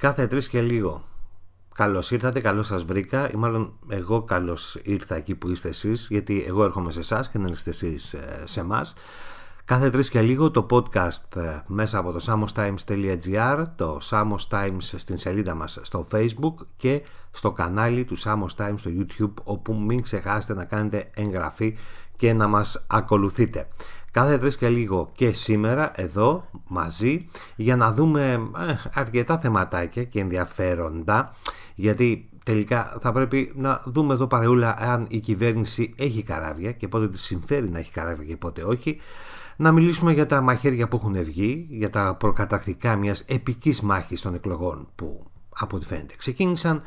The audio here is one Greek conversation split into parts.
Κάθε τρεις και λίγο. Καλώς ήρθατε, καλώς σας βρήκα ή μάλλον εγώ καλώς ήρθα εκεί που είστε εσείς γιατί εγώ έρχομαι σε εσάς και να είστε εσείς ε, σε εμάς. Κάθε τρεις και λίγο το podcast ε, μέσα από το samostimes.gr, το Samostimes στην σελίδα μας στο facebook και στο κανάλι του Samostimes στο youtube όπου μην ξεχάσετε να κάνετε εγγραφή και να μας ακολουθείτε. Κάθε τρεις και λίγο και σήμερα εδώ μαζί για να δούμε ε, αρκετά θεματάκια και ενδιαφέροντα γιατί τελικά θα πρέπει να δούμε εδώ παρεούλα αν η κυβέρνηση έχει καράβια και πότε της συμφέρει να έχει καράβια και πότε όχι να μιλήσουμε για τα μαχαίρια που έχουν βγει, για τα προκατακτικά μιας επικής μάχης των εκλογών που από ό,τι φαίνεται ξεκίνησαν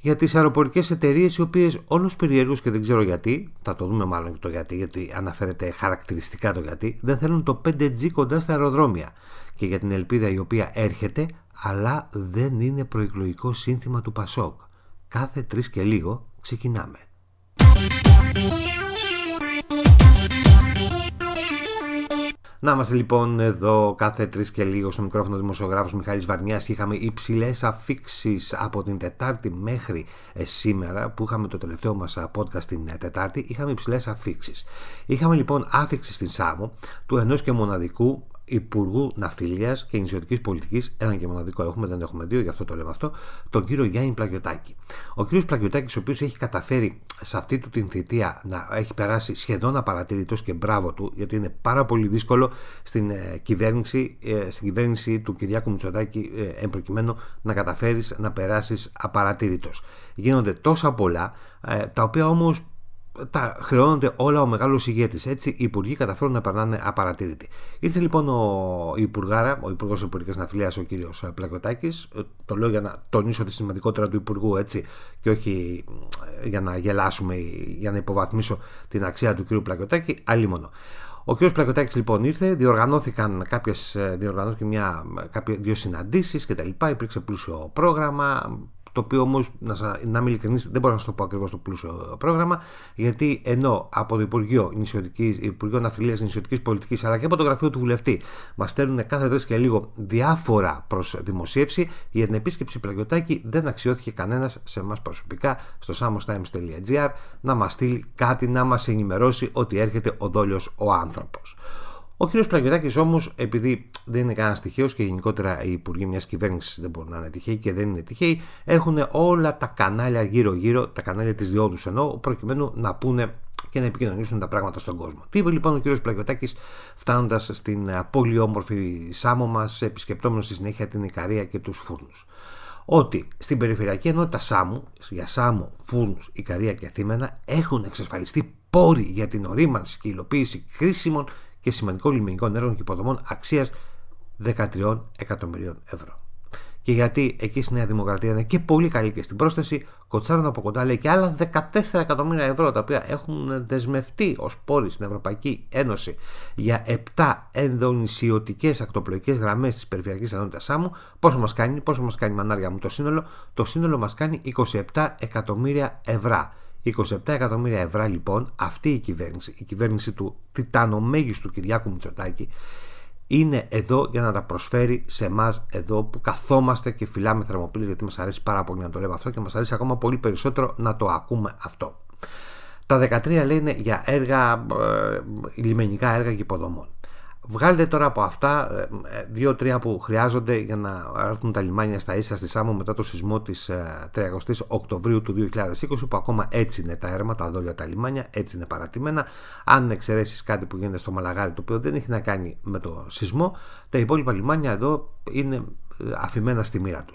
για τις αεροπορικές εταιρείες οι οποίες όλος περιέργως και δεν ξέρω γιατί, θα το δούμε μάλλον και το γιατί, γιατί αναφέρεται χαρακτηριστικά το γιατί, δεν θέλουν το 5G κοντά στα αεροδρόμια και για την ελπίδα η οποία έρχεται αλλά δεν είναι προεκλογικό σύνθημα του Πασόκ. Κάθε τρεις και λίγο ξεκινάμε. Να είμαστε λοιπόν εδώ κάθε τρεις και λίγο στο μικρόφωνο δημοσιογράφος Μιχάλης Βαρνιάς είχαμε υψηλές αφήξεις από την Τετάρτη μέχρι ε, σήμερα που είχαμε το τελευταίο μας ε, podcast την ε, Τετάρτη είχαμε υψηλές αφήξεις. Είχαμε λοιπόν άφηξη στην Σάμο του ενός και μοναδικού Υπουργού Ναυτιλίας και Ινσιωτική Πολιτικής, έναν και μοναδικό έχουμε, δεν έχουμε δύο, γι' αυτό το λέμε αυτό, τον κύριο Γιάννη Πλαγιωτάκη. Ο κύριος Πλαγιωτάκη, ο οποίος έχει καταφέρει σε αυτή του την θητεία να έχει περάσει σχεδόν απαρατηρητό και μπράβο του, γιατί είναι πάρα πολύ δύσκολο στην ε, κυβέρνηση, ε, στην κυβέρνηση του Κυριάκου Μητσοτάκη, ε, προκειμένου να καταφέρεις να περάσεις απαρατηρητό. Γίνονται τόσα πολλά, τα οποία όμως τα χρεώνονται όλα ο μεγάλος ηγέτης. Έτσι, οι υπουργοί καταφέρουν να περνάνε απαρατήρητοι. Ήρθε λοιπόν ο Υπουργάρα, ο Υπουργός Υπουργικής Ναυτιλίας, ο κύριος Πλακοτάκη. Το λέω για να τονίσω τη σημαντικότητα του Υπουργού, έτσι, και όχι ε, για να γελάσουμε ή για να υποβαθμίσω την αξία του κύριου Πλακοτάκη, μόνο. Ο κ. Πλακοτάκη λοιπόν ήρθε, διοργανώθηκαν κάποιες, ε, διοργανώθηκε μια, ε, κάποιες, δύο συναντήσεις κτλ. Υπήρξε πλούσιο πρόγραμμα, το οποίο όμως, να, να είμαι ειλικρινής, δεν μπορώ να σας το πω ακριβώς το πλούσιο πρόγραμμα, γιατί ενώ από το Υπουργείο, Νησιωτικής, Υπουργείο Ναυτιλίας Νησιωτικής Πολιτικής αλλά και από το γραφείο του βουλευτή μας στέλνουν κάθε τρει και λίγο διάφορα προς δημοσίευση, για την επίσκεψη Πλαγιωτάκη δεν αξιώθηκε κανένας σε εμάς προσωπικά στο samostimes.gr να μας στείλει κάτι να μας ενημερώσει ότι έρχεται ο δόλιος ο άνθρωπος. Ο κ. Πλαγιωτάκης όμως, επειδή δεν είναι κανένας τυχαίος και γενικότερα οι υπουργοί μιας κυβέρνησης δεν μπορούν να είναι τυχαίοι και δεν είναι τυχαίοι, έχουν όλα τα κανάλια γύρω-γύρω, τα κανάλια της διόδου ενώ, προκειμένου να πούνε και να επικοινωνήσουν τα πράγματα στον κόσμο. Τι είπε λοιπόν ο κ. Πλαγιωτάκης, φτάνοντας στην πολύ όμορφη Σάμο μας, επισκεπτόμενος στη συνέχεια την Ικαρία και τους φούρνους. Ότι στην περιφερειακή ενότητα Σάμου, για σάμου, φούρνους, Ικαρία και Θήμενα, έχουν εξασφαλιστεί πόροι για την ορίμανση και υλοποίηση κρίσιμων και σημαντικών λιμενικών έργων και υποδομών αξίας 13 εκατομμυρίων ευρώ. Και γιατί εκεί στη Νέα Δημοκρατία είναι και πολύ καλή και στην πρόσθεση, κοτσάρουν από κοντά λέει και άλλα 14 εκατομμύρια ευρώ τα οποία έχουν δεσμευτεί ως πόροι στην Ευρωπαϊκή Ένωση για 7 ενδονησιωτικές ακτοπλοϊκές γραμμές της περιφερειακής ενότητα Σάμου. Πόσο μας κάνει, πόσο μας κάνει μανάρια μου το σύνολο, το σύνολο μας κάνει 27 εκατομμύρια ευρώ. 27 εκατομμύρια ευρώ λοιπόν αυτή η κυβέρνηση, η κυβέρνηση του τιτανομέγιστου Κυριάκου Μητσοτάκη είναι εδώ για να τα προσφέρει σε εμάς εδώ που καθόμαστε και φυλάμε θερμοπύλης γιατί μας αρέσει πάρα πολύ να το λέμε αυτό και μας αρέσει ακόμα πολύ περισσότερο να το ακούμε αυτό. Τα 13 λένε για έργα, ε, λιμενικά έργα και υποδομών. Βγάλετε τώρα από αυτά ε, ε, δύο-τρία που χρειάζονται για να έρθουν τα λιμάνια στα ίσα στη Σάμμο μετά το σεισμό της 30 ε, Οκτωβρίου του 2020, που ακόμα έτσι είναι τα έρμα, τα δόλια, τα λιμάνια, έτσι είναι παρατημένα. Αν εξαιρέσεις κάτι που γίνεται στο Μαλαγάρι, το οποίο δεν έχει να κάνει με το σεισμό, τα υπόλοιπα λιμάνια εδώ είναι αφημένα στη μοίρα τους.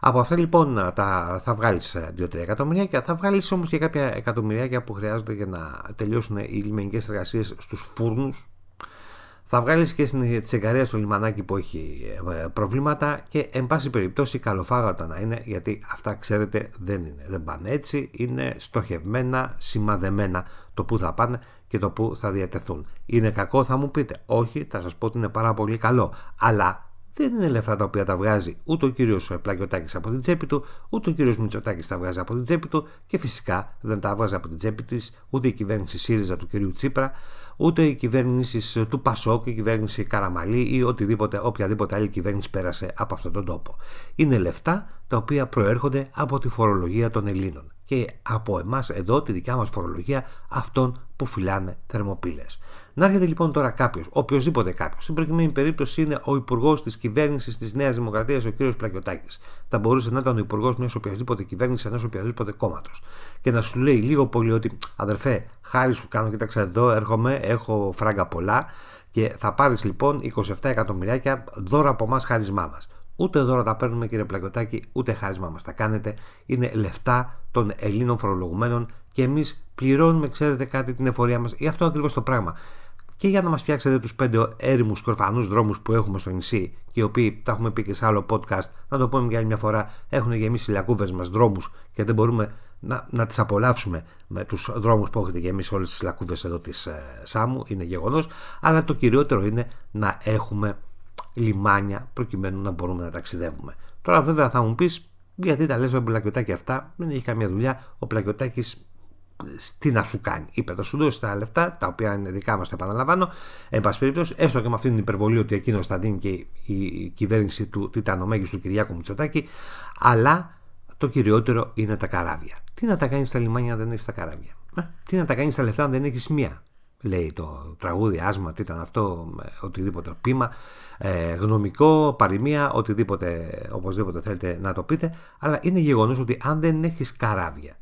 Από αυτά λοιπόν τα, θα βγάλεις 2-3 εκατομμυρία θα βγάλεις όμως και κάποια εκατομμυρία που χρειάζονται για να τελειώσουν οι λιμενικές εργασίες στους φούρνους θα βγάλεις και στην τσεκαρία στο λιμανάκι που έχει ε, ε, προβλήματα και εν πάση περιπτώσει καλοφάγατα να είναι γιατί αυτά ξέρετε δεν, είναι, δεν πάνε έτσι, είναι στοχευμένα, σημαδεμένα το που θα πάνε και το που θα διατεθούν. Είναι κακό θα μου πείτε, όχι θα σας πω ότι είναι πάρα πολύ καλό, αλλά δεν είναι λεφτά τα οποία τα βγάζει ούτε ο κύριος Πλαγιωτάκης από την τσέπη του, ούτε ο κύριος Μητσοτάκης τα βγάζει από την τσέπη του και φυσικά δεν τα βγάζει από την τσέπη της ούτε η κυβέρνηση ΣΥΡΙΖΑ του κυρίου Τσίπρα, ούτε η κυβέρνηση του Πασόκ, η κυβέρνηση Καραμαλή ή οτιδήποτε, οποιαδήποτε άλλη κυβέρνηση πέρασε από αυτόν τον τόπο. Είναι λεφτά τα οποία προέρχονται από τη φορολογία των Ελλήνων και από εμάς εδώ τη δικιά μας φορολογία αυτών που φυλάνε θερμοπύλες. Να έρχεται λοιπόν τώρα κάποιος, οποιοδήποτε κάποιος, στην προκειμένη περίπτωση είναι ο υπουργός της κυβέρνησης της Νέας Δημοκρατίας, ο κ. Πλακιωτάκης. Θα μπορούσε να ήταν ο υπουργός μιας οποιασδήποτε κυβέρνησης, ενός οποιαδήποτε κόμματος. Και να σου λέει λίγο πολύ ότι, αδερφέ, χάρη σου κάνω, κοίταξε εδώ, έρχομαι, έχω φράγκα πολλά και θα πάρεις λοιπόν 27 εκατομμυριάκια δώρα από εμάς χάρισμά μας. Ούτε δώρα τα παίρνουμε κύριε Πλακιωτάκη, ούτε χάρισμα μας τα κάνετε. Είναι λεφτά των Ελλήνων φορολογουμένων και εμείς πληρώνουμε, ξέρετε κάτι, την εφορία μας. Γι' αυτό ακριβώς το πράγμα. Και για να μας φτιάξετε τους πέντε έρημους κορφανούς δρόμους που έχουμε στο νησί και οι οποίοι τα έχουμε πει και σε άλλο podcast, να το πούμε για άλλη μια φορά, έχουν γεμίσει οι λακκούβες μας δρόμους και δεν μπορούμε να, να τις απολαύσουμε με τους δρόμους που έχετε γεμίσει όλες τις λακκούβες εδώ της ε, Σάμου, είναι γεγονός, αλλά το κυριότερο είναι να έχουμε λιμάνια προκειμένου να μπορούμε να ταξιδεύουμε. Τώρα βέβαια θα μου πεις, γιατί τα λες με πλακιωτάκι αυτά, δεν έχει καμία δουλειά, ο πλακιωτάκης τι να σου κάνει. Είπε, θα σου δώσει τα λεφτά, τα οποία είναι δικά μας, τα επαναλαμβάνω. Εν πάση περιπτώσει, έστω και με αυτήν την υπερβολή ότι εκείνος θα δίνει και η κυβέρνηση του τιτανομέγιστου του Κυριάκου Μητσοτάκη, αλλά το κυριότερο είναι τα καράβια. Τι να τα κάνεις στα λιμάνια αν δεν έχεις τα καράβια. Ε, τι να τα κάνεις στα λεφτά αν δεν έχεις μία λέει το τραγούδι, άσμα, τι ήταν αυτό, οτιδήποτε πείμα, ε, γνωμικό, παροιμία, οτιδήποτε, οπωσδήποτε θέλετε να το πείτε, αλλά είναι γεγονός ότι αν δεν έχεις καράβια,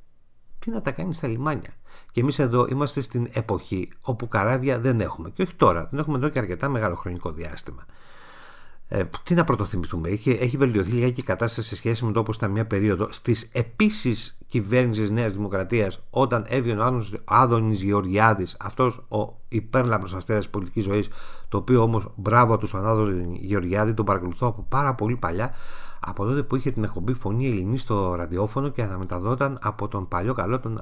τι να τα κάνεις στα λιμάνια. Και εμείς εδώ είμαστε στην εποχή όπου καράβια δεν έχουμε. Και όχι τώρα, δεν έχουμε εδώ και αρκετά μεγάλο χρονικό διάστημα. Ε, τι να πρωτοθυμηθούμε, έχει, έχει βελτιωθεί λιγάκι η κατάσταση σε σχέση με το όπως ήταν μια περίοδο στις επίσης κυβέρνησης Νέας Δημοκρατίας, όταν έβγαινε ο Άδωνης Γεωργιάδης, αυτός ο υπέρλαμπρος αστέρας της πολιτικής ζωής, το οποίο όμως μπράβο του στον Άδωνη Γεωργιάδη, τον παρακολουθώ από πάρα πολύ παλιά, από τότε που είχε την εκπομπή Φωνή Ελληνή στο ραδιόφωνο και αναμεταδόταν από τον παλιό καλό των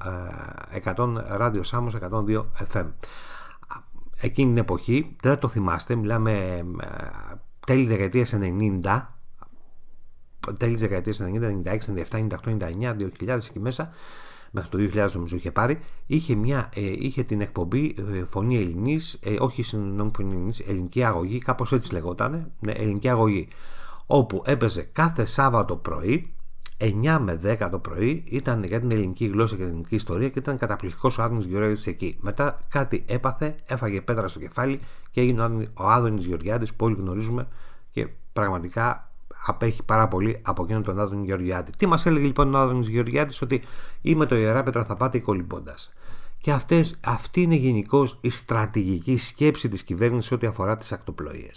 100 ε, Ράδιο Σάμος 102 FM. Εκείνη την εποχή, δεν το θυμάστε, μιλάμε ε, τέλη δεκαετίας 90 τέλη δεκαετίας 90, 96, 97, 98, 99, 2000 και μέσα μέχρι το 2000 νομίζω είχε πάρει είχε, μια, ε, είχε την εκπομπή ε, Φωνή Ελληνής ε, όχι συγγνώμη Φωνή Ελληνής, Ελληνική Αγωγή κάπως έτσι λεγόταν, ναι, Ελληνική Αγωγή όπου έπαιζε κάθε Σάββατο πρωί 9 με 10 το πρωί ήταν για την ελληνική γλώσσα και την ελληνική ιστορία και ήταν καταπληκτικός ο Άδωνης Γεωργιάδης εκεί. Μετά κάτι έπαθε, έφαγε πέτρα στο κεφάλι και έγινε ο Άδωνης Γεωργιάδης που όλοι γνωρίζουμε και πραγματικά απέχει πάρα πολύ από εκείνον τον Άδωνη Γεωργιάδη. Τι μας έλεγε λοιπόν ο Άδωνης Γεωργιάδης, ότι ή με το ιερά πέτρα θα πάτε κολυμπώντας. Και αυτές, αυτή είναι γενικώς η στρατηγική σκέψη της κυβέρνησης ό,τι αφορά τις ακτοπλοίες.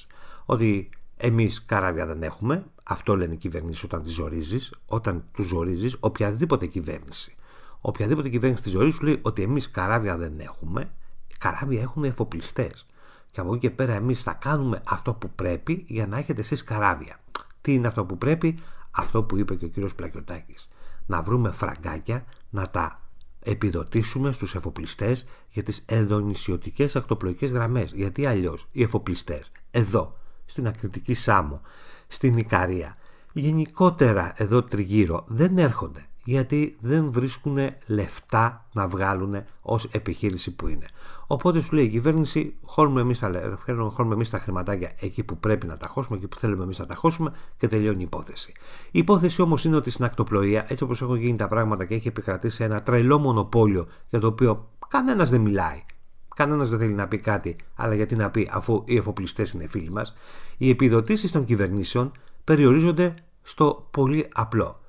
Ότι Εμείς καράβια δεν έχουμε. Αυτό λένε οι κυβερνήσεις όταν τις ζορίζεις. Όταν τους ζορίζεις, οποιαδήποτε κυβέρνηση. Οποιαδήποτε κυβέρνηση τη ζωή σου λέει ότι εμείς καράβια δεν έχουμε. Καράβια έχουν εφοπλιστές. Και από εκεί και πέρα εμείς θα κάνουμε αυτό που πρέπει για να έχετε εσείς καράβια. Τι είναι αυτό που πρέπει, αυτό που είπε και ο κύριος Πλακιωτάκης. Να βρούμε φραγκάκια, να τα επιδοτήσουμε στους εφοπλιστές για τις ενδονησιωτικές ακτοπλοϊκές γραμμές. Γιατί αλλιώς οι εφοπλιστές εδώ στην Ακριτική Σάμο, στην Ικαρία. Γενικότερα εδώ τριγύρω δεν έρχονται γιατί δεν βρίσκουν λεφτά να βγάλουν ως επιχείρηση που είναι. Οπότε σου λέει η κυβέρνηση χώνουμε εμείς τα, εμείς τα χρηματάκια εκεί που πρέπει να τα χώσουμε, εκεί που θέλουμε εμείς να τα χώσουμε και τελειώνει η υπόθεση. Η υπόθεση όμως είναι ότι στην ακτοπλοεία έτσι όπως έχουν γίνει τα πράγματα και έχει επικρατήσει ένα τρελό μονοπόλιο για το οποίο κανένας δεν μιλάει. Κανένας δεν θέλει να πει κάτι, αλλά γιατί να πει αφού οι εφοπλιστές είναι φίλοι μας. Οι επιδοτήσεις των κυβερνήσεων περιορίζονται στο πολύ απλό.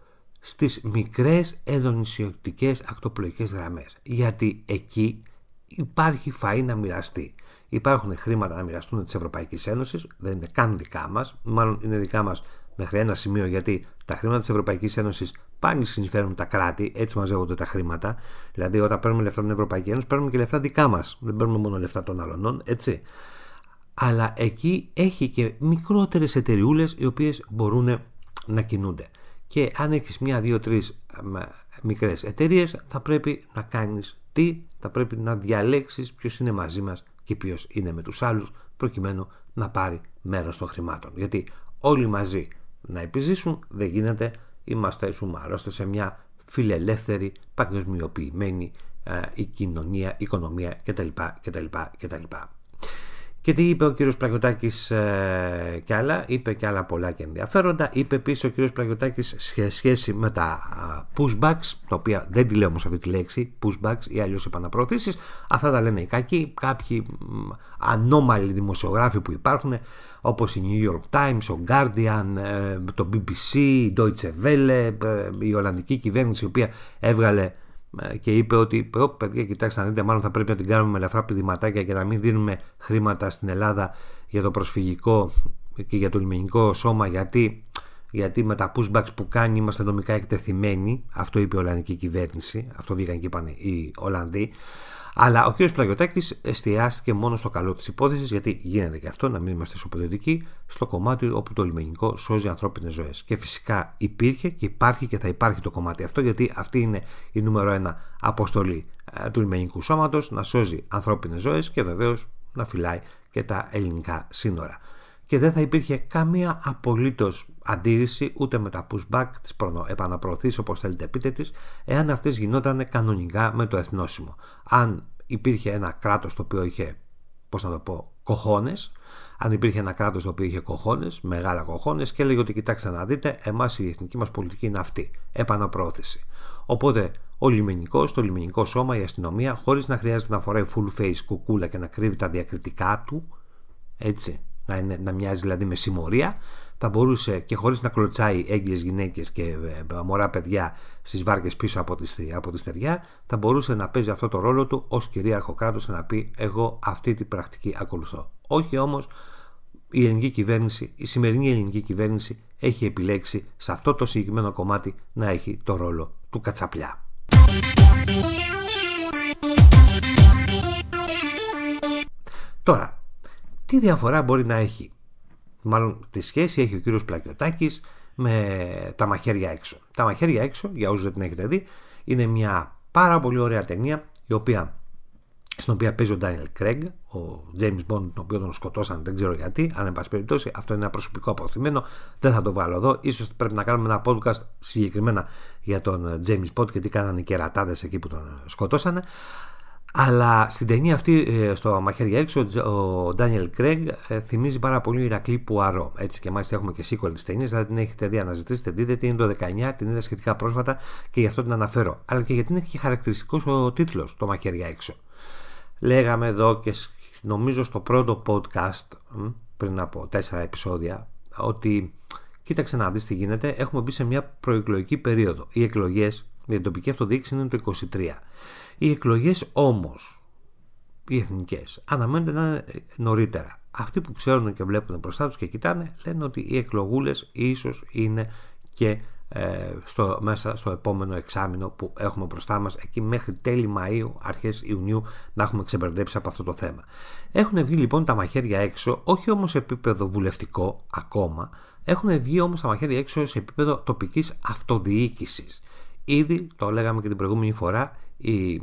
Στις μικρές ενδονησιωτικές ακτοπλοϊκές γραμμές. Γιατί εκεί υπάρχει φαΐ να μοιραστεί. Υπάρχουν χρήματα να μοιραστούν της Ευρωπαϊκής Ένωσης, δεν είναι καν δικά μας, μάλλον είναι δικά μας μέχρι ένα σημείο γιατί τα χρήματα της Ευρωπαϊκής Ένωσης πάλι συνεισφέρουν τα κράτη, έτσι μαζεύονται τα χρήματα. Δηλαδή, όταν παίρνουμε λεφτά από την Ευρωπαϊκή Ένωση, παίρνουμε και λεφτά δικά μας. Δεν παίρνουμε μόνο λεφτά των άλλων, έτσι. Αλλά εκεί έχει και μικρότερες εταιριούλε οι οποίες μπορούν να κινούνται. Και αν έχεις μια, δύο, τρεις μικρές εταιρείες, θα πρέπει να κάνεις τι, θα πρέπει να διαλέξεις ποιος είναι μαζί μας και ποιος είναι με τους άλλους, προκειμένου να πάρει μέρος των χρημάτων. Γιατί όλοι μαζί να επιζήσουν δεν γίνεται. Είμαστε, ζούμε άλλωστε σε μια φιλελεύθερη, παγκοσμιοποιημένη ε, η κοινωνία, η οικονομία κτλ. κτλ, κτλ. Και τι είπε ο κύριος Πλαγιωτάκης ε, κι άλλα, είπε κι άλλα πολλά και ενδιαφέροντα. Είπε επίσης ο κύριος Πλαγιωτάκης σε σχέση με τα pushbacks, τα οποία δεν τη λέω όμως αυτή τη λέξη, pushbacks ή αλλιώς επαναπροωθήσεις. Αυτά τα λένε οι κακοί, κάποιοι ανώμαλοι δημοσιογράφοι που υπάρχουν, όπως η New York Times, ο Guardian, ε, το BBC, η Deutsche Welle, ε, η Ολλανδική κυβέρνηση, η οποία έβγαλε ε, και είπε ότι παιδιά, κοιτάξτε να δείτε, μάλλον θα πρέπει να την κάνουμε με ελαφρά πηδηματάκια και να μην δίνουμε χρήματα στην Ελλάδα για το προσφυγικό και για το λιμενικό σώμα γιατί, γιατί με τα pushbacks που κάνει είμαστε νομικά εκτεθειμένοι αυτό είπε η Ολλανδική κυβέρνηση αυτό βγήκαν και είπαν οι Ολλανδοί αλλά ο κ. Πλαγιωτάκης εστιάστηκε μόνο στο καλό της υπόθεσης, γιατί γίνεται και αυτό, να μην είμαστε σοποδιωτικοί, στο κομμάτι όπου το λιμενικό σώζει ανθρώπινες ζωές. Και φυσικά υπήρχε και υπάρχει και θα υπάρχει το κομμάτι αυτό, γιατί αυτή είναι η νούμερο ένα αποστολή ε, του λιμενικού σώματος, να σώζει ανθρώπινες ζωές και βεβαίως να φυλάει και τα ελληνικά σύνορα και δεν θα υπήρχε καμία απολύτως αντίρρηση ούτε με τα pushback της επαναπροωθής όπως θέλετε πείτε της εάν αυτές γινόταν κανονικά με το εθνόσημο. Αν υπήρχε ένα κράτος το οποίο είχε, πώς να το πω, κοχώνες, αν υπήρχε ένα κράτος το οποίο είχε κοχώνες, μεγάλα κοχώνες, και έλεγε ότι κοιτάξτε να δείτε, εμάς η εθνική μας πολιτική είναι αυτή. Επαναπροώθηση. Οπότε ο λιμενικός, το λιμενικό σώμα, η αστυνομία, χωρίς να χρειάζεται να φοράει full face κουκούλα και να κρύβει τα διακριτικά του, έτσι, να, είναι, να μοιάζει δηλαδή με συμμορία, θα μπορούσε και χωρίς να κλωτσάει έγκυες γυναίκες και ε, ε, μωρά παιδιά στις βάρκες πίσω από τη, από στεριά, θα μπορούσε να παίζει αυτό το ρόλο του ως κυρίαρχο κράτος και να πει εγώ αυτή την πρακτική ακολουθώ. Όχι όμως η ελληνική κυβέρνηση, η σημερινή ελληνική κυβέρνηση έχει επιλέξει σε αυτό το συγκεκριμένο κομμάτι να έχει το ρόλο του κατσαπλιά. Τώρα, τι διαφορά μπορεί να έχει. Μάλλον τη σχέση έχει ο κύριος Πλακιωτάκης με τα μαχαίρια έξω. Τα μαχαίρια έξω, για όσους δεν την έχετε δει, είναι μια πάρα πολύ ωραία ταινία η οποία, στην οποία παίζει ο Ντάνιελ Κρέγκ, ο James Bond, τον οποίο τον σκοτώσαν, δεν ξέρω γιατί, αλλά εν πάση περιπτώσει αυτό είναι ένα προσωπικό αποθυμένο, δεν θα το βάλω εδώ. Ίσως πρέπει να κάνουμε ένα podcast συγκεκριμένα για τον James Bond και τι κάνανε οι κερατάδες εκεί που τον σκοτώσανε. Αλλά στην ταινία αυτή, ε, στο μαχαίρι έξω, ο Ντάνιελ Κρέγκ ε, θυμίζει πάρα πολύ Ηρακλή Πουαρό. Έτσι και μάλιστα έχουμε και sequel της ταινίας, δηλαδή την έχετε δει, αναζητήσετε, δείτε την, είναι το 19, την είδα σχετικά πρόσφατα και γι' αυτό την αναφέρω. Αλλά και γιατί είναι και χαρακτηριστικός ο τίτλος, το μαχαίρι έξω. Λέγαμε εδώ και νομίζω στο πρώτο podcast, πριν από τέσσερα επεισόδια, ότι κοίταξε να δεις τι γίνεται, έχουμε μπει σε μια προεκλογική περίοδο. Οι εκλογές η την τοπική αυτοδιοίκηση είναι το 23. Οι εκλογές όμως, οι εθνικές, αναμένονται να είναι ε, νωρίτερα. Αυτοί που ξέρουν και βλέπουν μπροστά τους και κοιτάνε λένε ότι οι εκλογούλες ίσως είναι και ε, στο, μέσα στο επόμενο εξάμεινο που έχουμε μπροστά μας εκεί μέχρι τέλη Μαΐου, αρχές Ιουνίου να έχουμε ξεμπερδέψει από αυτό το θέμα. Έχουν βγει λοιπόν τα μαχαίρια έξω, όχι όμως σε επίπεδο βουλευτικό ακόμα, έχουν βγει όμως τα μαχαίρια έξω σε επίπεδο τοπικής αυτοδιοίκησης. Ήδη το λέγαμε και την προηγούμενη φορά, οι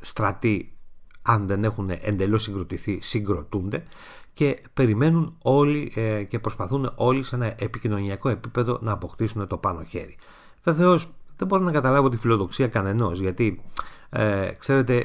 στρατοί αν δεν έχουν εντελώς συγκροτηθεί, συγκροτούνται και περιμένουν όλοι ε, και προσπαθούν όλοι σε ένα επικοινωνιακό επίπεδο να αποκτήσουν το πάνω χέρι. Βεβαίως δεν μπορώ να καταλάβω τη φιλοδοξία κανενός γιατί ε, ξέρετε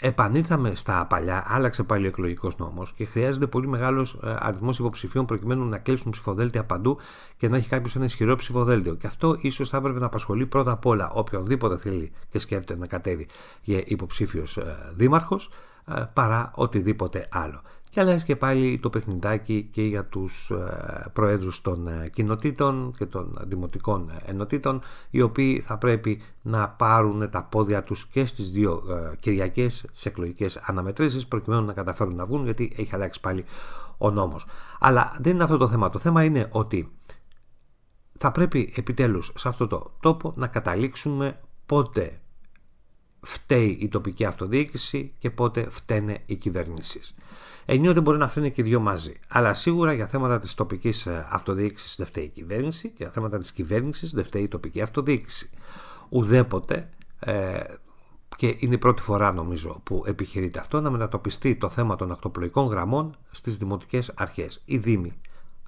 επανήλθαμε στα παλιά, άλλαξε πάλι ο εκλογικός νόμος και χρειάζεται πολύ μεγάλος ε, αριθμός υποψηφίων προκειμένου να κλείσουν ψηφοδέλτια παντού και να έχει κάποιος ένα ισχυρό ψηφοδέλτιο. Και αυτό ίσως θα έπρεπε να απασχολεί πρώτα απ' όλα οποιονδήποτε θέλει και σκέφτεται να κατέβει για υποψήφιος ε, δήμαρχος ε, παρά οτιδήποτε άλλο και αλλάζει και πάλι το παιχνιδάκι και για τους ε, προέδρους των ε, κοινοτήτων και των δημοτικών ε, ενωτήτων οι οποίοι θα πρέπει να πάρουν τα πόδια τους και στις δύο Κυριακές τις εκλογικές αναμετρήσεις προκειμένου να καταφέρουν να βγουν γιατί έχει αλλάξει πάλι ο νόμος. Αλλά δεν είναι αυτό το θέμα. Το θέμα είναι ότι θα πρέπει επιτέλους σε αυτό το τόπο να καταλήξουμε πότε φταίει η τοπική αυτοδιοίκηση και πότε φταίνε οι κυβερνήσεις. Ενίοτε μπορεί να φταίνε και οι δύο μαζί. Αλλά σίγουρα για θέματα της τοπικής ε, αυτοδιοίκησης δεν φταίει η κυβέρνηση και για θέματα της κυβέρνησης δεν φταίει η τοπική αυτοδιοίκηση. Ουδέποτε ε, και είναι η πρώτη φορά νομίζω που επιχειρείται αυτό να μετατοπιστεί το θέμα των ακτοπλοϊκών γραμμών στις δημοτικές αρχές. η δήμη.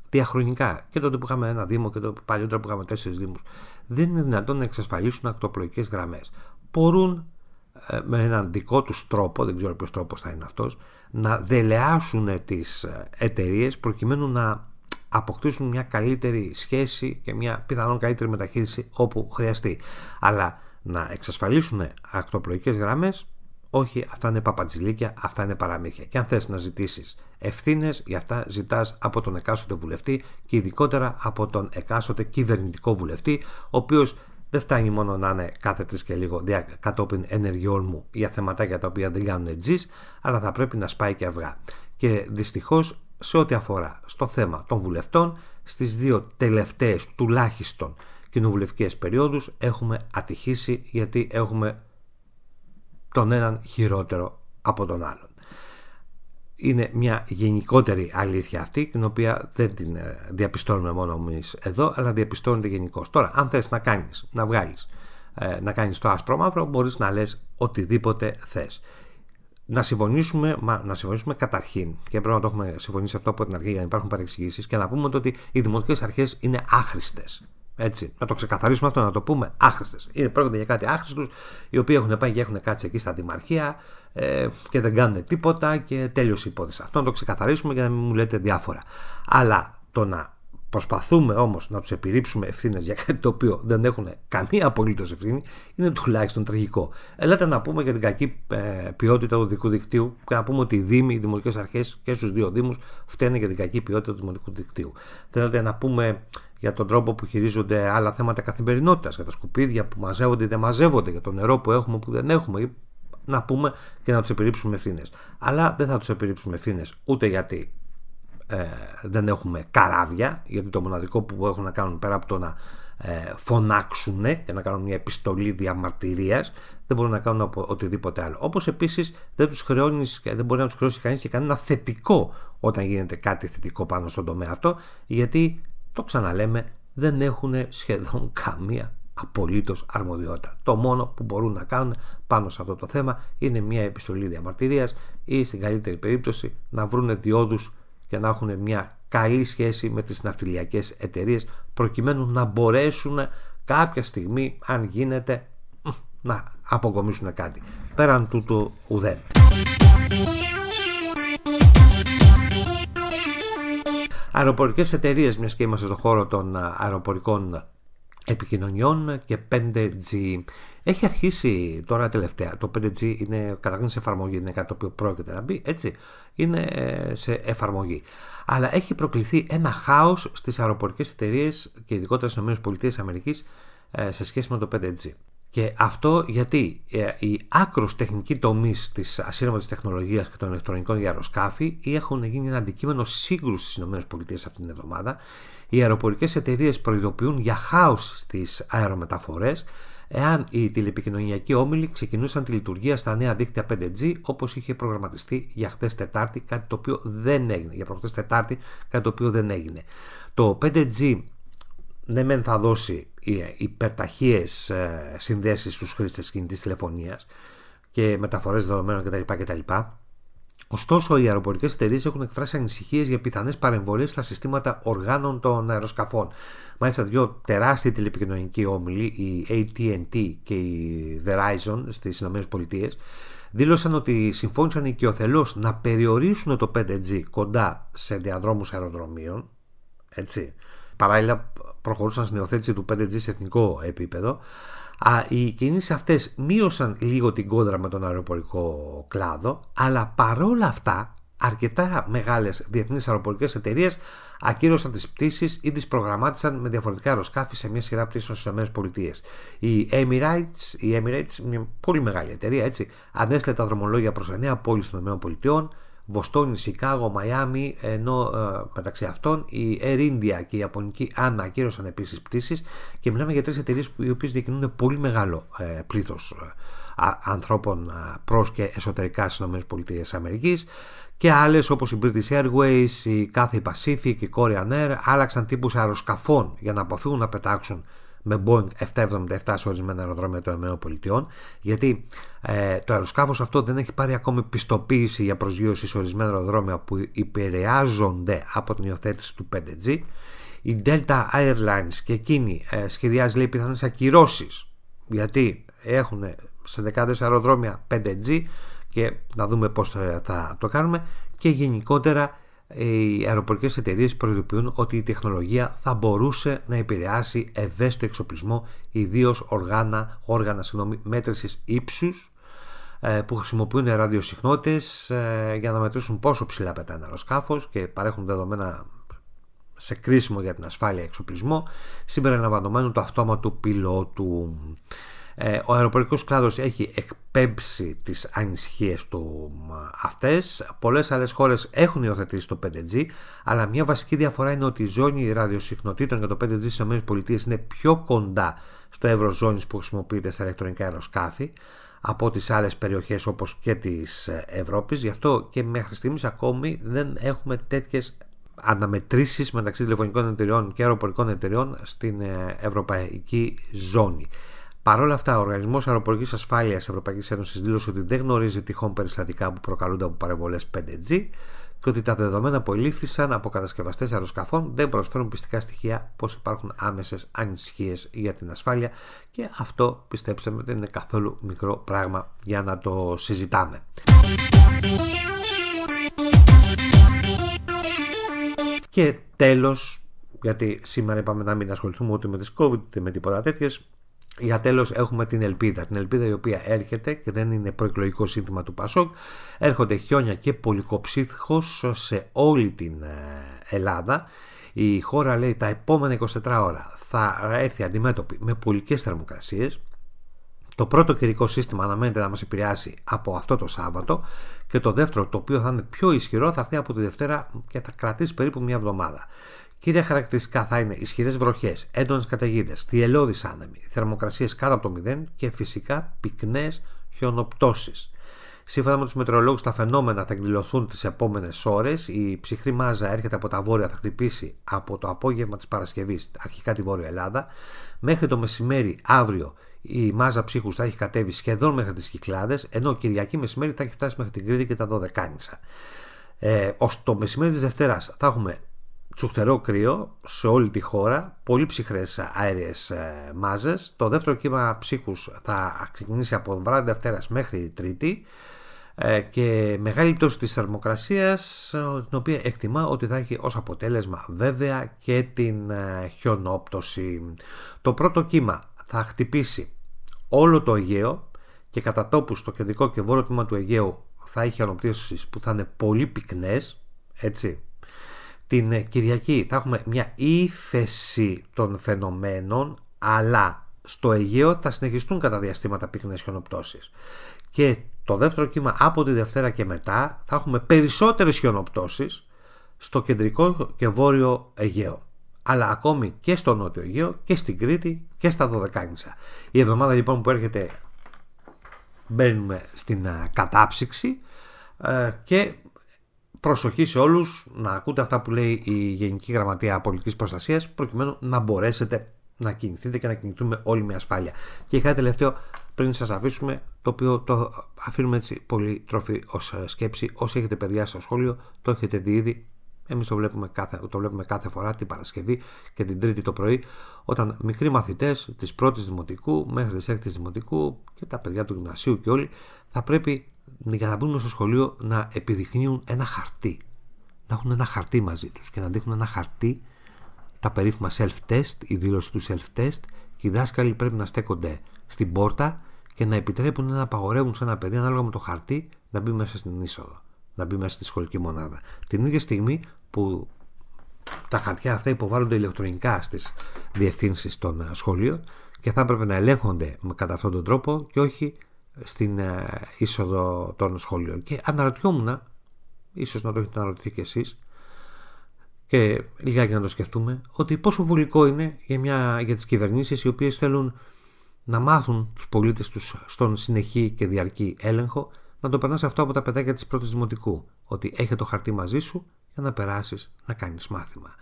διαχρονικά και τότε που είχαμε ένα Δήμο και το παλιότερα που είχαμε τέσσερις Δήμους δεν είναι δυνατόν να εξασφαλίσουν ακτοπλοϊκές γραμμές. Μπορούν ε, με έναν δικό τους τρόπο, δεν ξέρω ποιος τρόπος θα είναι αυτός, να δελεάσουν τις ε, εταιρείες προκειμένου να αποκτήσουν μια καλύτερη σχέση και μια πιθανόν καλύτερη μεταχείριση όπου χρειαστεί. Αλλά να εξασφαλίσουν ακτοπλοϊκές γραμμές, όχι αυτά είναι παπατζηλίκια, αυτά είναι παραμύθια. Και αν θες να ζητήσεις ευθύνες, για αυτά ζητάς από τον εκάστοτε βουλευτή και ειδικότερα από τον εκάστοτε κυβερνητικό βουλευτή, ο οποίος δεν φτάνει μόνο να είναι κάθε τρεις και λίγο κατόπιν ενεργειών μου για θεματάκια τα οποία δεν κάνουν τζις, αλλά θα πρέπει να σπάει και αυγά. Και δυστυχώς σε ό,τι αφορά στο θέμα των βουλευτών, στις δύο τελευταίες τουλάχιστον κοινοβουλευτικές περιόδους έχουμε ατυχήσει γιατί έχουμε τον έναν χειρότερο από τον άλλον είναι μια γενικότερη αλήθεια αυτή, την οποία δεν την ε, διαπιστώνουμε μόνο εμείς εδώ, αλλά διαπιστώνεται γενικώς. Τώρα, αν θες να κάνεις να βγάλεις, ε, να κάνεις το άσπρο μαύρο, μπορείς να λες οτιδήποτε θες. Να συμφωνήσουμε, μα, να συμφωνήσουμε καταρχήν, και πρέπει να το έχουμε συμφωνήσει αυτό από την αρχή για να υπάρχουν παρεξηγήσεις, και να πούμε ότι οι δημοτικές αρχές είναι άχρηστες. Έτσι, να το ξεκαθαρίσουμε αυτό, να το πούμε. Άχρηστες. Πρόκειται για κάτι άχρηστους, οι οποίοι έχουν πάει και έχουν κάτσει εκεί στα δημαρχεία ε, και δεν κάνουν τίποτα και τέλειωσε η υπόθεση. Αυτό να το ξεκαθαρίσουμε για να μην μου λέτε διάφορα. Αλλά το να προσπαθούμε όμως να τους επιρρύψουμε ευθύνες για κάτι το οποίο δεν έχουν καμία απολύτως ευθύνη, είναι τουλάχιστον τραγικό. Ελάτε να πούμε για την κακή ε, ποιότητα του δικού δικτύου και να πούμε ότι οι Δήμοι, οι Δημοτικές Αρχές και στους δύο Δήμους φταίνε για την κακή ποιότητα του δημοτικού δικτύου. Θέλετε να πούμε για τον τρόπο που χειρίζονται άλλα θέματα καθημερινότητας, για τα σκουπίδια που μαζεύονται ή δεν μαζεύονται, για το νερό που έχουμε που δεν έχουμε, ή να πούμε και να τους επιρρύψουμε ευθύνες. Αλλά δεν θα τους επιρρύψουμε ευθύνες ούτε γιατί ε, δεν έχουμε καράβια, γιατί το μοναδικό που έχουν να κάνουν πέρα από το να ε, φωνάξουν και να κάνουν μια επιστολή διαμαρτυρίας, δεν μπορούν να κάνουν οτιδήποτε άλλο. Όπως επίσης δεν, τους χρεώνεις, δεν μπορεί να τους χρεώσει κανείς και κανένα θετικό όταν γίνεται κάτι θετικό πάνω στον τομέα αυτό, γιατί το ξαναλέμε δεν έχουν σχεδόν καμία απολύτως αρμοδιότητα. Το μόνο που μπορούν να κάνουν πάνω σε αυτό το θέμα είναι μια επιστολή διαμαρτυρίας ή στην καλύτερη περίπτωση να βρουν διόδους για να έχουν μια καλή σχέση με τις ναυτιλιακές εταιρείες προκειμένου να μπορέσουν κάποια στιγμή αν γίνεται να αποκομίσουν κάτι πέραν τούτου ουδέν αεροπορικές εταιρείες μιας και είμαστε στον χώρο των ε, αεροπορικών επικοινωνιών και 5G. Έχει αρχίσει τώρα τελευταία. Το 5G είναι καταρχήν σε εφαρμογή, είναι κάτι το οποίο πρόκειται να μπει, έτσι. Είναι ε, σε εφαρμογή. Αλλά έχει προκληθεί ένα χάος στις αεροπορικές εταιρείες και ειδικότερα στις ΗΠΑ ε, σε σχέση με το 5G. Και αυτό γιατί ε, οι άκρος τεχνικοί τομείς της ασύρματη τεχνολογίας και των ηλεκτρονικών για αεροσκάφη έχουν γίνει ένα αντικείμενο σύγκρουσης στις ΗΠΑ αυτήν την εβδομάδα. Οι αεροπορικές εταιρείες προειδοποιούν για χάος στις αερομεταφορές εάν οι τηλεπικοινωνιακοί όμιλοι ξεκινούσαν τη λειτουργία στα νέα δίκτυα 5G όπως είχε προγραμματιστεί για χτε Τετάρτη, κάτι το οποίο δεν έγινε. Για προχτές Τετάρτη, κάτι το οποίο δεν έγινε. Το 5G ναι μεν θα δώσει ε, υπερταχείες ε, συνδέσεις στους χρήστες κινητής τηλεφωνίας και μεταφορές δεδομένων κτλ. κτλ. Ωστόσο, οι αεροπορικές εταιρείες έχουν εκφράσει ανησυχίες για πιθανές παρεμβολέ στα συστήματα οργάνων των αεροσκαφών. Μάλιστα, δύο τεράστιοι τηλεπικοινωνικοί όμιλοι, η ATT και η Verizon στις ΗΠΑ, δήλωσαν ότι συμφώνησαν οικειοθελώς να περιορίσουν το 5G κοντά σε διαδρόμους αεροδρομίων. Έτσι, παράλληλα προχωρούσαν στην υιοθέτηση του 5G σε εθνικό επίπεδο. Α, οι κινήσεις αυτές μείωσαν λίγο την κόντρα με τον αεροπορικό κλάδο, αλλά παρόλα αυτά αρκετά μεγάλες διεθνείς αεροπορικές εταιρείες ακύρωσαν τις πτήσεις ή τις προγραμμάτισαν με διαφορετικά αεροσκάφη σε μια σειρά πτήσεων στις ΗΠΑ. Η Emirates, η Emirates, μια πολύ μεγάλη εταιρεία, έτσι, ανέστηλε τα δρομολόγια προς νέα πόλεις των ΗΠΑ, Βοστόνη, Σικάγο, Μαϊάμι, ενώ ε, μεταξύ αυτών η Air India και η Ιαπωνική Άννα ακύρωσαν επίσης πτήσεις και μιλάμε για τρεις εταιρείες οι οποίες διακινούν πολύ μεγάλο ε, πλήθος ε, ανθρώπων ε, προς και εσωτερικά στις ΗΠΑ και άλλες όπως η British Airways, η Cathay Pacific, η Korean Air άλλαξαν τύπους αεροσκαφών για να αποφύγουν να πετάξουν με Boeing 777 σε ορισμένα αεροδρόμια των ΗΠΑ, γιατί ε, το αεροσκάφος αυτό δεν έχει πάρει ακόμη πιστοποίηση για προσγείωση σε ορισμένα αεροδρόμια που επηρεάζονται από την υιοθέτηση του 5G. Η Delta Airlines και εκείνη ε, σχεδιάζει λέει πιθανές ακυρώσεις, γιατί έχουν σε δεκάδες αεροδρόμια 5G και να δούμε πώς θα το κάνουμε και γενικότερα ε, οι αεροπορικές εταιρείες προειδοποιούν ότι η τεχνολογία θα μπορούσε να επηρεάσει ευαίσθητο εξοπλισμό, ιδίως οργάνα, όργανα ύψου μέτρησης ε, που χρησιμοποιούν ραδιοσυχνότητες ε, για να μετρήσουν πόσο ψηλά πετάει ένα αεροσκάφος και παρέχουν δεδομένα σε κρίσιμο για την ασφάλεια εξοπλισμό, συμπεριλαμβανομένου το αυτόματο πιλότου. Ε, ο αεροπορικός κλάδος έχει εκπέμψει τις ανησυχίες του αυτές. Πολλές άλλες χώρες έχουν υιοθετήσει το 5G, αλλά μια βασική διαφορά είναι ότι η ζώνη ραδιοσυχνοτήτων για το 5G στις ΗΠΑ είναι πιο κοντά στο ευρωζώνης που χρησιμοποιείται στα ηλεκτρονικά αεροσκάφη από τις άλλες περιοχές όπως και της ε, Ευρώπης. Γι' αυτό και μέχρι στιγμής ακόμη δεν έχουμε τέτοιες αναμετρήσεις μεταξύ τηλεφωνικών εταιριών και αεροπορικών εταιριών στην ε, ευρωπαϊκή ζώνη. Παρ' όλα αυτά, ο Οργανισμός Αεροπορικής Ασφάλειας Ευρωπαϊκής Ένωσης δήλωσε ότι δεν γνωρίζει τυχόν περιστατικά που προκαλούνται από παρεμβολές 5G και ότι τα δεδομένα που ελήφθησαν από κατασκευαστές αεροσκαφών δεν προσφέρουν πιστικά στοιχεία πως υπάρχουν άμεσες ανησυχίες για την ασφάλεια και αυτό πιστέψτε με δεν είναι καθόλου μικρό πράγμα για να το συζητάμε. Και τέλος, γιατί σήμερα είπαμε να μην ασχοληθούμε ούτε με τις COVID ούτε με τίποτα τέτοιες, για τέλος έχουμε την ελπίδα, την ελπίδα η οποία έρχεται και δεν είναι προεκλογικό σύνθημα του Πασόκ. Έρχονται χιόνια και πολυκοψύχος σε όλη την ε, Ελλάδα. Η χώρα λέει τα επόμενα 24 ώρα θα έρθει αντιμέτωπη με πολλικέ θερμοκρασίες. Το πρώτο καιρικό σύστημα αναμένεται να μας επηρεάσει από αυτό το Σάββατο και το δεύτερο το οποίο θα είναι πιο ισχυρό θα έρθει από τη Δευτέρα και θα κρατήσει περίπου μια εβδομάδα. Κύρια χαρακτηριστικά θα είναι ισχυρές βροχές, έντονες καταιγίδες, θυελώδεις άνεμοι, θερμοκρασίες κάτω από το 0 και φυσικά πυκνές χιονοπτώσεις. Σύμφωνα με τους μετρολογού τα φαινόμενα θα εκδηλωθούν τις επόμενες ώρες. Η ψυχρή μάζα έρχεται από τα βόρεια, θα χτυπήσει από το απόγευμα της Παρασκευής, αρχικά τη Βόρεια Ελλάδα. Μέχρι το μεσημέρι αύριο η μάζα ψύχους θα έχει κατέβει σχεδόν μέχρι τις Κυκλάδες, ενώ Κυριακή μεσημέρι θα έχει φτάσει μέχρι την Κρήτη και τα Δωδεκάνησα. Ε, ως το μεσημέρι της Δευτέρας θα έχουμε τσουχτερό κρύο σε όλη τη χώρα, πολύ ψυχρές αέριες ε, μάζες. Το δεύτερο κύμα ψύχους θα ξεκινήσει από βράδυ Δευτέρας μέχρι Τρίτη ε, και μεγάλη πτώση της θερμοκρασίας ε, την οποία εκτιμά ότι θα έχει ως αποτέλεσμα βέβαια και την χιονόπτωση. Το πρώτο κύμα θα χτυπήσει όλο το Αιγαίο και κατά τόπους στο κεντρικό και βόρειο τμήμα του Αιγαίου θα έχει χιονοπτήσεις που θα είναι πολύ πυκνές, έτσι, την ε, Κυριακή θα έχουμε μια ύφεση των φαινομένων, αλλά στο Αιγαίο θα συνεχιστούν κατά διαστήματα πυκνές χιονοπτώσεις. Και το δεύτερο κύμα από τη Δευτέρα και μετά θα έχουμε περισσότερες χιονοπτώσεις στο κεντρικό και βόρειο Αιγαίο. Αλλά ακόμη και στο νότιο Αιγαίο και στην Κρήτη και στα Δωδεκάνησα. Η εβδομάδα λοιπόν που έρχεται μπαίνουμε στην ε, κατάψυξη ε, και προσοχή σε όλους να ακούτε αυτά που λέει η Γενική Γραμματεία Πολιτικής Προστασίας προκειμένου να μπορέσετε να κινηθείτε και να κινηθούμε όλοι με ασφάλεια. Και είχα τελευταίο πριν σας αφήσουμε το οποίο το αφήνουμε έτσι πολύ τροφή ως σκέψη όσοι έχετε παιδιά στο σχόλιο το έχετε δει ήδη εμείς το βλέπουμε, κάθε, το βλέπουμε κάθε φορά την Παρασκευή και την Τρίτη το πρωί όταν μικροί μαθητές της πρώτης δημοτικού μέχρι της έκτης δημοτικού και τα παιδιά του γυμνασίου και όλοι θα πρέπει για να μπουν στο σχολείο να επιδεικνύουν ένα χαρτί. Να έχουν ένα χαρτί μαζί τους και να δείχνουν ένα χαρτί τα περίφημα self-test, η δήλωση του self-test και οι δάσκαλοι πρέπει να στέκονται στην πόρτα και να επιτρέπουν να απαγορεύουν σε ένα παιδί ανάλογα με το χαρτί να μπει μέσα στην είσοδο, να μπει μέσα στη σχολική μονάδα. Την ίδια στιγμή που τα χαρτιά αυτά υποβάλλονται ηλεκτρονικά στις διευθύνσεις των ε, σχολείων και θα έπρεπε να ελέγχονται κατά αυτόν τον τρόπο και όχι ε, στην ε, είσοδο των σχολείων. Και αναρωτιόμουν, ίσως να το έχετε αναρωτηθεί κι εσείς, και λιγάκι να το σκεφτούμε, ότι πόσο βολικό είναι για, μια, για τις κυβερνήσεις οι οποίες θέλουν να μάθουν τους πολίτες τους στον συνεχή και διαρκή έλεγχο, να το περνάς αυτό από τα παιδάκια της πρώτης δημοτικού, ότι έχει το χαρτί μαζί σου, για να περάσεις να κάνεις μάθημα.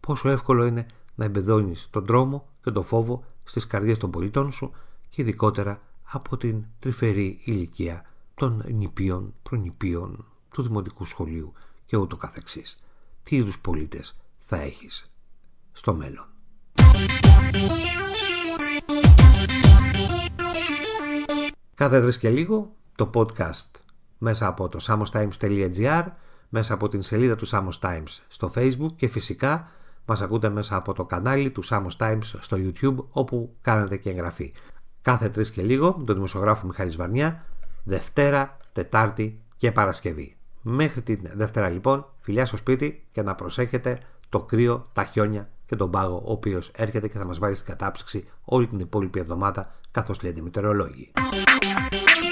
Πόσο εύκολο είναι να εμπεδώνεις τον τρόμο και τον φόβο στις καρδιές των πολιτών σου και ειδικότερα από την τρυφερή ηλικία των νηπίων, προνηπίων, του δημοτικού σχολείου και ούτω καθεξής. Τι είδους πολίτες θα έχεις στο μέλλον. Κάθε και λίγο το podcast μέσα από το samosTimes.gr μέσα από την σελίδα του Samos Times στο Facebook και φυσικά μας ακούτε μέσα από το κανάλι του Samos Times στο YouTube όπου κάνετε και εγγραφή. Κάθε τρεις και λίγο με τον δημοσιογράφο Μιχάλης Βαρνιά, Δευτέρα, Τετάρτη και Παρασκευή. Μέχρι την Δευτέρα λοιπόν, φιλιά στο σπίτι και να προσέχετε το κρύο, τα χιόνια και τον πάγο ο οποίος έρχεται και θα μας βάλει στην κατάψυξη όλη την υπόλοιπη εβδομάδα καθώς λένε οι